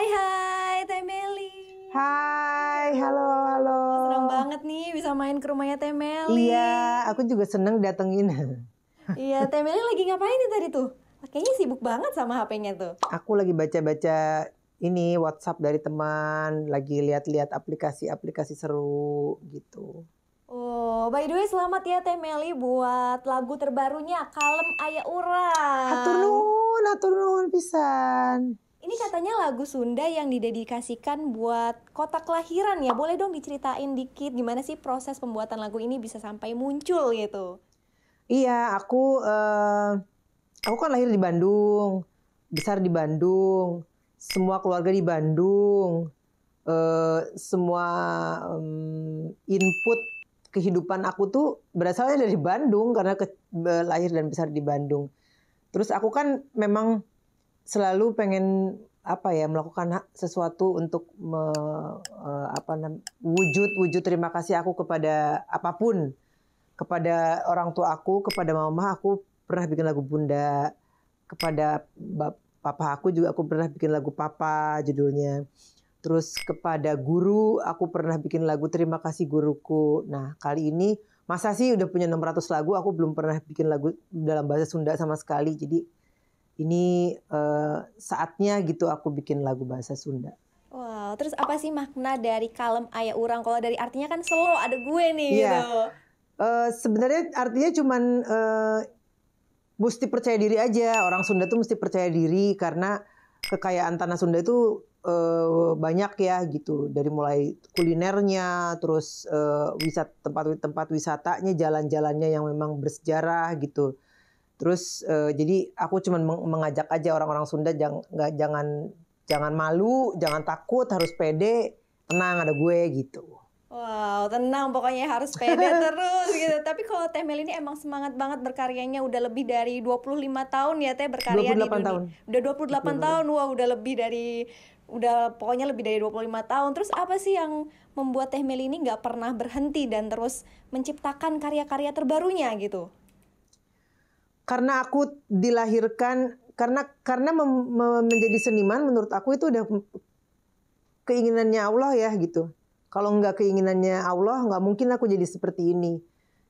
Hai hai, Teh Meli. Hai, halo halo. Senang banget nih bisa main ke rumahnya Teh Meli. Iya, aku juga seneng datengin. iya, Teh Meli lagi ngapain nih tadi tuh? Kayaknya sibuk banget sama HP-nya tuh. Aku lagi baca-baca ini WhatsApp dari teman, lagi lihat-lihat aplikasi-aplikasi seru gitu. Oh, by the way selamat ya Teh Meli buat lagu terbarunya Kalem Ayah Urang. Hatur nuhun, hatur nuhun pisan. Ini katanya lagu Sunda yang didedikasikan buat kota kelahiran ya. Boleh dong diceritain dikit gimana sih proses pembuatan lagu ini bisa sampai muncul gitu? Iya, aku uh, aku kan lahir di Bandung, besar di Bandung, semua keluarga di Bandung, uh, semua um, input kehidupan aku tuh berasalnya dari Bandung karena ke, eh, lahir dan besar di Bandung. Terus aku kan memang selalu pengen apa ya melakukan sesuatu untuk me, uh, apa wujud wujud terima kasih aku kepada apapun kepada orang tua aku kepada mama aku pernah bikin lagu bunda kepada papa aku juga aku pernah bikin lagu papa judulnya terus kepada guru aku pernah bikin lagu terima kasih guruku nah kali ini masa sih udah punya 600 lagu aku belum pernah bikin lagu dalam bahasa Sunda sama sekali jadi ini uh, saatnya gitu aku bikin lagu bahasa Sunda. Wow, terus apa sih makna dari kalem ayah orang? Kalau dari artinya kan slow ada gue nih yeah. gitu. Uh, sebenarnya artinya cuman uh, mesti percaya diri aja. Orang Sunda tuh mesti percaya diri karena kekayaan tanah Sunda itu uh, banyak ya gitu. Dari mulai kulinernya, terus uh, wisat tempat-tempat wisatanya, jalan-jalannya yang memang bersejarah gitu Terus uh, jadi aku cuma mengajak aja orang-orang Sunda jangan gak, jangan jangan malu, jangan takut, harus pede, tenang ada gue gitu. Wow, tenang pokoknya harus pede terus gitu. Tapi kalau Teh Mel ini emang semangat banget berkaryanya udah lebih dari 25 tahun ya Teh berkarya 28 di dunia. tahun. Udah 28, 28 tahun. Wah, wow, udah lebih dari udah pokoknya lebih dari 25 tahun. Terus apa sih yang membuat Teh Mel ini nggak pernah berhenti dan terus menciptakan karya-karya terbarunya gitu? karena aku dilahirkan karena karena mem, mem, menjadi seniman menurut aku itu udah keinginannya Allah ya gitu. Kalau nggak keinginannya Allah nggak mungkin aku jadi seperti ini.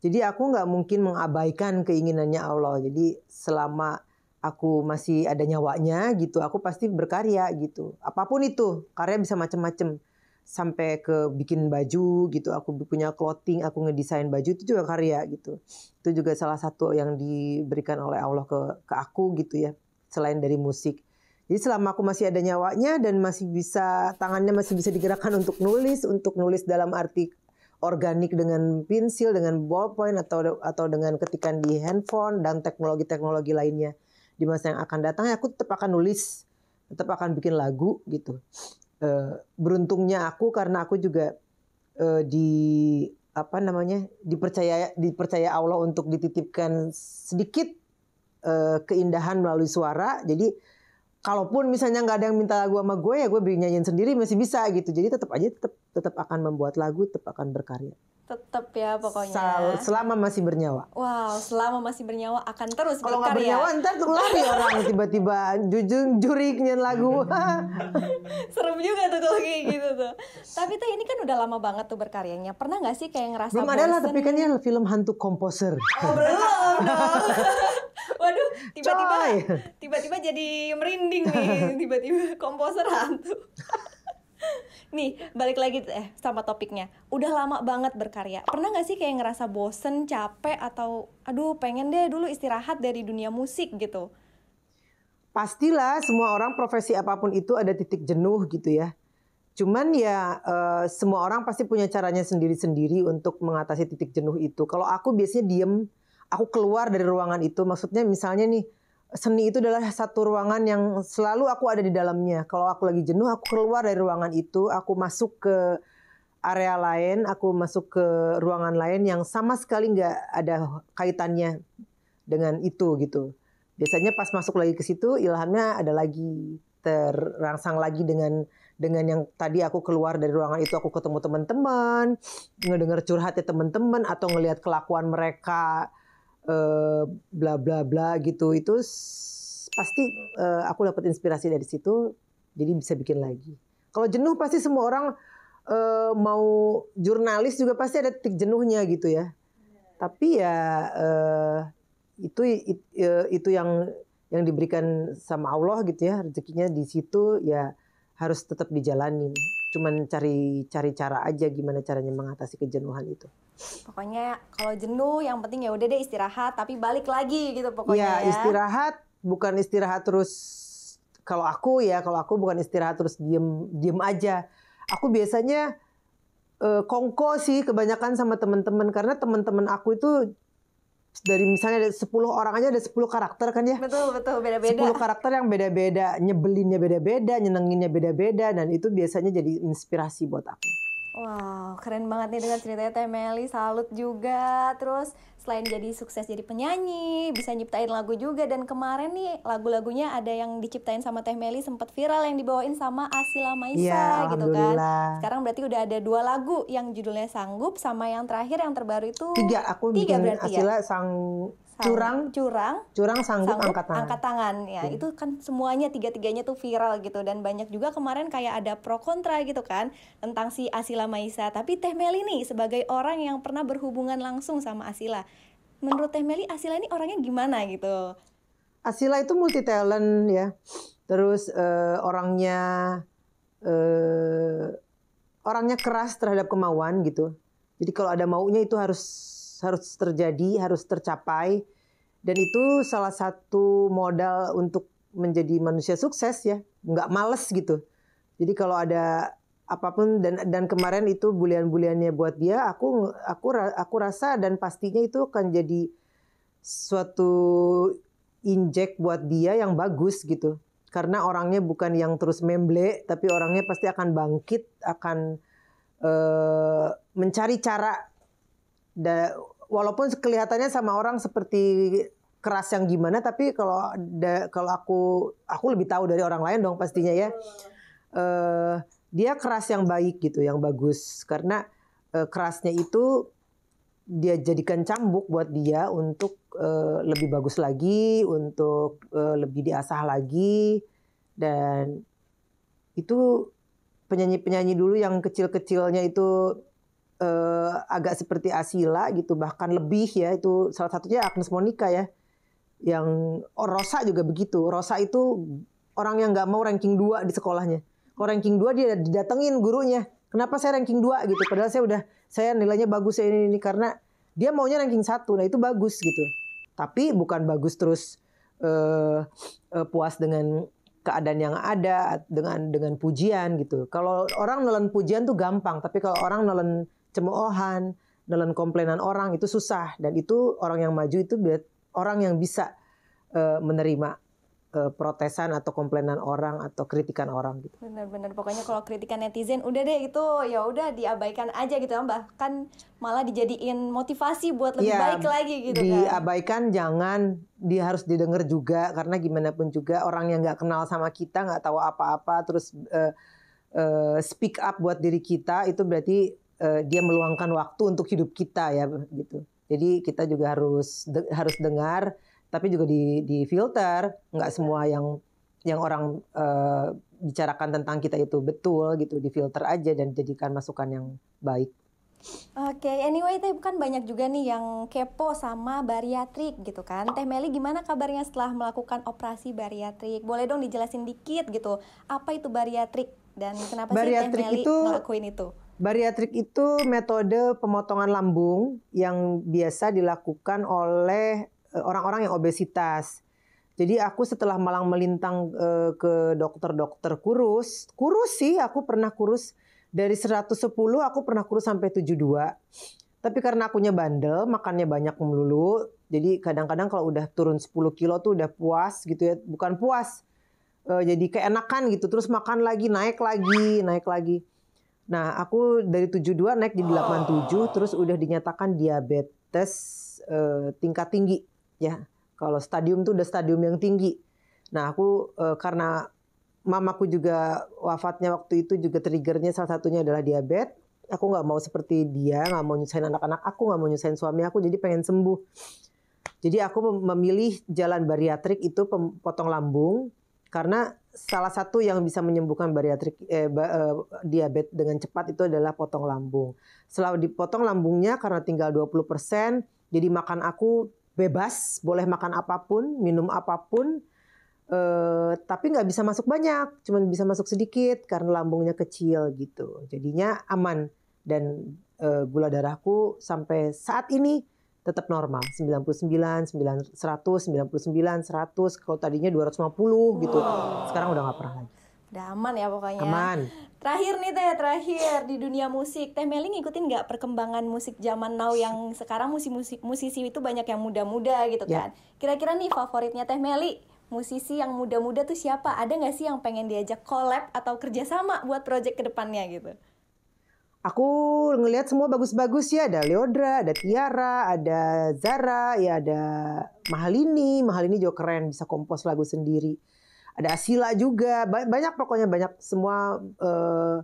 Jadi aku nggak mungkin mengabaikan keinginannya Allah. Jadi selama aku masih ada nyawanya gitu, aku pasti berkarya gitu. Apapun itu, karya bisa macam-macam sampai ke bikin baju gitu aku punya clothing aku ngedesain baju itu juga karya gitu itu juga salah satu yang diberikan oleh Allah ke ke aku gitu ya selain dari musik jadi selama aku masih ada nyawanya dan masih bisa tangannya masih bisa digerakkan untuk nulis untuk nulis dalam arti organik dengan pensil dengan ballpoint atau atau dengan ketikan di handphone dan teknologi-teknologi lainnya di masa yang akan datang ya aku tetap akan nulis tetap akan bikin lagu gitu Eh, beruntungnya aku karena aku juga eh, di apa namanya dipercaya dipercaya Allah untuk dititipkan sedikit eh, keindahan melalui suara jadi kalaupun misalnya nggak ada yang minta lagu sama gue ya gue nyanyiin sendiri masih bisa gitu jadi tetap aja tetap tetap akan membuat lagu tetap akan berkarya tetap ya pokoknya Sel selama masih bernyawa wow selama masih bernyawa akan terus kalau nggak bernyawa ntar tuh lari orang tiba-tiba jujur jurik lagu serem juga tuh kalau kayak gitu tuh tapi teh ini kan udah lama banget tuh berkaryanya pernah nggak sih kayak ngerasa belum ada lah tapi kan ya film hantu komposer oh belum dong Waduh, tiba-tiba tiba-tiba jadi merinding nih, tiba-tiba komposer hantu. Nih, balik lagi eh sama topiknya. Udah lama banget berkarya. Pernah gak sih kayak ngerasa bosen, capek atau aduh pengen deh dulu istirahat dari dunia musik gitu? Pastilah semua orang profesi apapun itu ada titik jenuh gitu ya. Cuman ya uh, semua orang pasti punya caranya sendiri-sendiri untuk mengatasi titik jenuh itu. Kalau aku biasanya diem aku keluar dari ruangan itu maksudnya misalnya nih seni itu adalah satu ruangan yang selalu aku ada di dalamnya. Kalau aku lagi jenuh, aku keluar dari ruangan itu, aku masuk ke area lain, aku masuk ke ruangan lain yang sama sekali nggak ada kaitannya dengan itu gitu. Biasanya pas masuk lagi ke situ, ilhamnya ada lagi terangsang lagi dengan dengan yang tadi aku keluar dari ruangan itu aku ketemu teman-teman, ngedenger curhatnya teman-teman atau ngelihat kelakuan mereka Eh, bla bla bla gitu itu pasti uh, aku dapat inspirasi dari situ jadi bisa bikin lagi kalau jenuh pasti semua orang uh, mau jurnalis juga pasti ada titik jenuhnya gitu ya tapi ya uh, itu it, uh, itu yang yang diberikan sama Allah gitu ya rezekinya di situ ya harus tetap dijalani cuman cari cari cara aja gimana caranya mengatasi kejenuhan itu Pokoknya kalau jenuh yang penting ya udah deh istirahat tapi balik lagi gitu pokoknya. Ya, ya. istirahat bukan istirahat terus kalau aku ya kalau aku bukan istirahat terus diem diem aja. Aku biasanya uh, kongko sih kebanyakan sama teman-teman karena teman-teman aku itu dari misalnya ada 10 orang aja ada 10 karakter kan ya. Betul, betul, beda-beda. 10 karakter yang beda-beda, nyebelinnya beda-beda, nyenenginnya beda-beda dan itu biasanya jadi inspirasi buat aku. Wow, keren banget nih dengan ceritanya Teh Meli, salut juga. Terus selain jadi sukses jadi penyanyi, bisa nyiptain lagu juga dan kemarin nih lagu-lagunya ada yang diciptain sama Teh Meli sempat viral yang dibawain sama Asila Maisa ya, gitu kan. Sekarang berarti udah ada dua lagu yang judulnya Sanggup sama yang terakhir yang terbaru itu Tiga, aku tiga bikin berarti ya? Asila ya? sang curang curang curang sanggup, sanggup angkat tangan angkat tangan ya hmm. itu kan semuanya tiga tiganya tuh viral gitu dan banyak juga kemarin kayak ada pro kontra gitu kan tentang si Asila Maisa tapi Teh Meli nih sebagai orang yang pernah berhubungan langsung sama Asila menurut Teh Meli Asila ini orangnya gimana gitu Asila itu multi talent ya terus uh, orangnya uh, orangnya keras terhadap kemauan gitu jadi kalau ada maunya itu harus harus terjadi, harus tercapai. Dan itu salah satu modal untuk menjadi manusia sukses ya, nggak males gitu. Jadi kalau ada apapun dan dan kemarin itu bulian-buliannya buat dia, aku aku aku rasa dan pastinya itu akan jadi suatu injek buat dia yang bagus gitu. Karena orangnya bukan yang terus memble, tapi orangnya pasti akan bangkit, akan eh, mencari cara da, walaupun kelihatannya sama orang seperti keras yang gimana tapi kalau da, kalau aku aku lebih tahu dari orang lain dong pastinya ya uh, dia keras yang baik gitu yang bagus karena uh, kerasnya itu dia jadikan cambuk buat dia untuk uh, lebih bagus lagi untuk uh, lebih diasah lagi dan itu penyanyi-penyanyi dulu yang kecil-kecilnya itu uh, agak seperti Asila gitu bahkan lebih ya itu salah satunya Agnes Monica ya yang oh, Rosa juga begitu Rosa itu orang yang nggak mau ranking 2 di sekolahnya kalau ranking 2 dia didatengin gurunya kenapa saya ranking 2 gitu padahal saya udah saya nilainya bagus ya ini, ini karena dia maunya ranking satu nah itu bagus gitu tapi bukan bagus terus uh, uh, puas dengan keadaan yang ada dengan dengan pujian gitu. Kalau orang nelen pujian tuh gampang, tapi kalau orang nelen cemoohan, nelen komplainan orang itu susah dan itu orang yang maju itu orang yang bisa uh, menerima eh, protesan atau komplainan orang atau kritikan orang gitu. Benar-benar pokoknya kalau kritikan netizen udah deh itu ya udah diabaikan aja gitu bahkan malah dijadiin motivasi buat lebih ya, baik lagi gitu kan. Diabaikan jangan dia harus didengar juga karena gimana pun juga orang yang nggak kenal sama kita nggak tahu apa-apa terus uh, uh, speak up buat diri kita itu berarti Eh, dia meluangkan waktu untuk hidup kita ya gitu. Jadi kita juga harus de harus dengar tapi juga di di filter, nggak semua yang yang orang uh, bicarakan tentang kita itu betul gitu, Di filter aja dan jadikan masukan yang baik. Oke, okay, anyway Teh kan banyak juga nih yang kepo sama bariatrik gitu kan. Teh Meli gimana kabarnya setelah melakukan operasi bariatrik? Boleh dong dijelasin dikit gitu. Apa itu bariatrik dan kenapa bariatrik sih Teh Meli itu, ngelakuin itu? Bariatrik itu metode pemotongan lambung yang biasa dilakukan oleh e, orang-orang yang obesitas. Jadi aku setelah malang melintang e, ke dokter-dokter kurus, kurus sih aku pernah kurus dari 110 aku pernah kurus sampai 72. Tapi karena akunya bandel, makannya banyak melulu, jadi kadang-kadang kalau udah turun 10 kilo tuh udah puas gitu ya, bukan puas. E, jadi keenakan gitu, terus makan lagi, naik lagi, naik lagi. Nah, aku dari 72 naik di 87 oh. terus udah dinyatakan diabetes uh, tingkat tinggi ya. Kalau stadium tuh udah stadium yang tinggi. Nah, aku uh, karena mamaku juga wafatnya waktu itu juga triggernya salah satunya adalah diabetes. Aku nggak mau seperti dia, nggak mau nyusahin anak-anak aku, nggak mau nyusahin suami aku, jadi pengen sembuh. Jadi aku memilih jalan bariatrik itu potong lambung karena salah satu yang bisa menyembuhkan bariatrik eh, ba, eh, diabetes dengan cepat itu adalah potong lambung. Selalu dipotong lambungnya karena tinggal 20%, jadi makan aku bebas, boleh makan apapun, minum apapun, eh, tapi nggak bisa masuk banyak, cuma bisa masuk sedikit karena lambungnya kecil gitu. Jadinya aman dan eh, gula darahku sampai saat ini tetap normal 99 9 100 99 100 kalau tadinya 250 gitu sekarang udah nggak pernah lagi udah aman ya pokoknya ya. aman terakhir nih teh terakhir di dunia musik teh Meli ngikutin nggak perkembangan musik zaman now yang sekarang musik musik musisi itu banyak yang muda-muda gitu ya. kan kira-kira nih favoritnya teh Meli musisi yang muda-muda tuh siapa ada nggak sih yang pengen diajak collab atau kerjasama buat project kedepannya gitu aku ngelihat semua bagus-bagus ya ada Leodra, ada Tiara, ada Zara, ya ada Mahalini, Mahalini juga keren bisa kompos lagu sendiri. Ada Asila juga, banyak pokoknya banyak semua eh,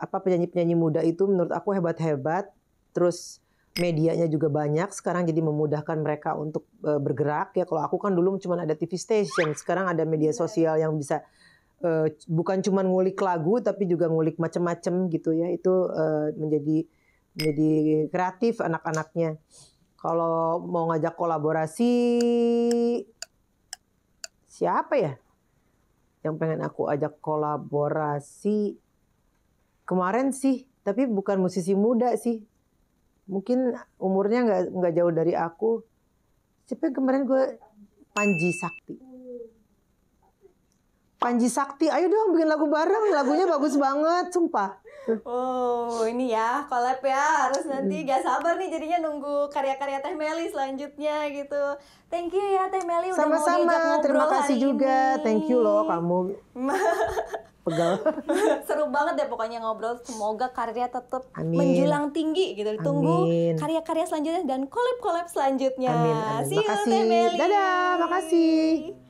apa penyanyi-penyanyi muda itu menurut aku hebat-hebat. Terus medianya juga banyak sekarang jadi memudahkan mereka untuk eh, bergerak ya. Kalau aku kan dulu cuma ada TV station, sekarang ada media iya. sosial yang bisa Eh, bukan cuma ngulik lagu tapi juga ngulik macam-macam gitu ya itu eh, menjadi menjadi kreatif anak-anaknya kalau mau ngajak kolaborasi siapa ya yang pengen aku ajak kolaborasi kemarin sih tapi bukan musisi muda sih mungkin umurnya nggak nggak jauh dari aku siapa kemarin gue Panji Sakti Panji Sakti, ayo dong bikin lagu bareng, lagunya bagus banget, sumpah. Oh, ini ya collab ya, harus nanti hmm. gak sabar nih jadinya nunggu karya-karya Teh Meli selanjutnya gitu. Thank you ya Teh Meli udah Sama-sama, mau terima kasih hari juga. Ini. Thank you loh kamu. Pegal. Seru banget deh pokoknya ngobrol. Semoga karya tetap menjulang tinggi gitu. Tunggu karya-karya selanjutnya dan collab-collab selanjutnya. Amin, amin. See you, Teh Meli. Dadah, makasih.